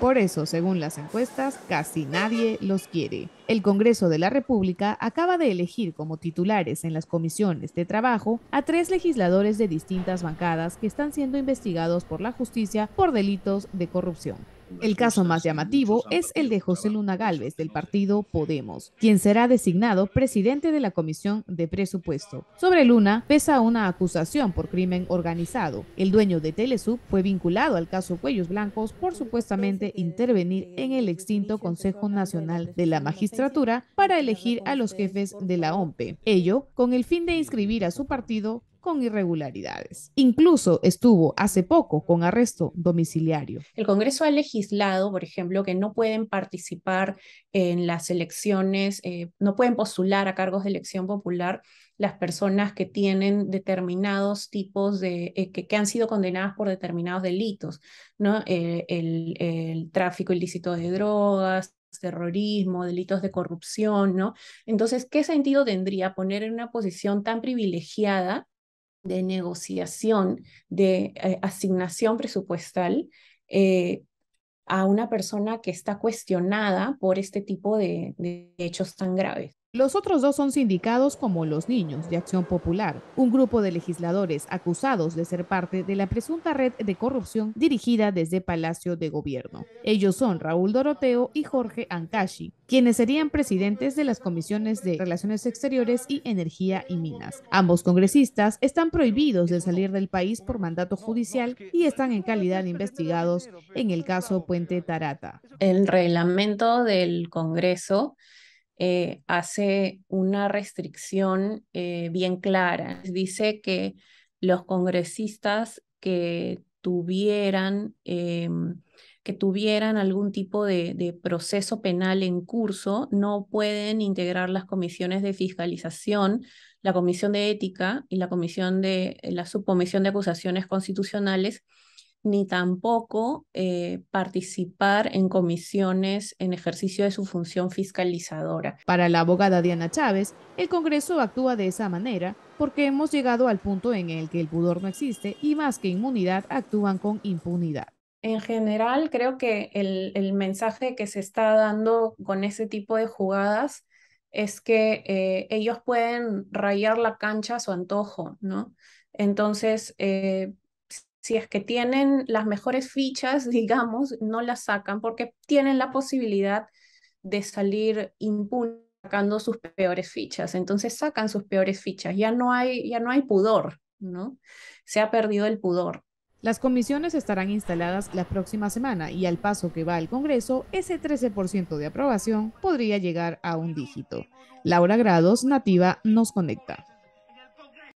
Por eso, según las encuestas, casi nadie los quiere. El Congreso de la República acaba de elegir como titulares en las comisiones de trabajo a tres legisladores de distintas bancadas que están siendo investigados por la justicia por delitos de corrupción. El caso más llamativo es el de José Luna Galvez del partido Podemos, quien será designado presidente de la Comisión de Presupuesto. Sobre Luna pesa una acusación por crimen organizado. El dueño de Telesub fue vinculado al caso Cuellos Blancos por supuestamente intervenir en el extinto Consejo Nacional de la Magistratura para elegir a los jefes de la OMPE. Ello con el fin de inscribir a su partido con irregularidades. Incluso estuvo hace poco con arresto domiciliario. El Congreso ha legislado, por ejemplo, que no pueden participar en las elecciones, eh, no pueden postular a cargos de elección popular las personas que tienen determinados tipos de, eh, que, han sido condenadas por determinados delitos, ¿no? Eh, el, el tráfico ilícito de drogas, terrorismo, delitos de corrupción, ¿no? Entonces, ¿qué sentido tendría poner en una posición tan privilegiada de negociación, de eh, asignación presupuestal eh, a una persona que está cuestionada por este tipo de hechos tan graves. Los otros dos son sindicados como los niños de Acción Popular, un grupo de legisladores acusados de ser parte de la presunta red de corrupción dirigida desde Palacio de Gobierno. Ellos son Raúl Doroteo y Jorge Ancashi, quienes serían presidentes de las comisiones de Relaciones Exteriores y Energía y Minas. Ambos congresistas están prohibidos de salir del país por mandato judicial y están en calidad de investigados en el caso Puente Tarata. El reglamento del Congreso eh, hace una restricción eh, bien clara. Dice que los congresistas que tuvieran, em, que tuvieran algún tipo de, proceso penal en curso no pueden integrar las comisiones de fiscalización, la comisión de ética y la comisión de la subcomisión de acusaciones constitucionales ni tampoco eh, participar en comisiones en ejercicio de su función fiscalizadora. Para la abogada Diana Chávez, el Congreso actúa de esa manera porque hemos llegado al punto en el que el pudor no existe y más que inmunidad actúan con impunidad. En general, creo que el, mensaje que se está dando con ese tipo de jugadas es que eh, ellos pueden rayar la cancha a su antojo, ¿no? Entonces, eh, si es que tienen las mejores fichas, digamos, no las sacan porque tienen la posibilidad de salir impune sacando sus peores fichas. Entonces sacan sus peores fichas. Ya no hay, ya no hay pudor, ¿no? Se ha perdido el pudor. Las comisiones estarán instaladas la próxima semana y al paso que va al Congreso, ese 13% de aprobación podría llegar a un dígito. Laura Grados, Nativa, nos conecta.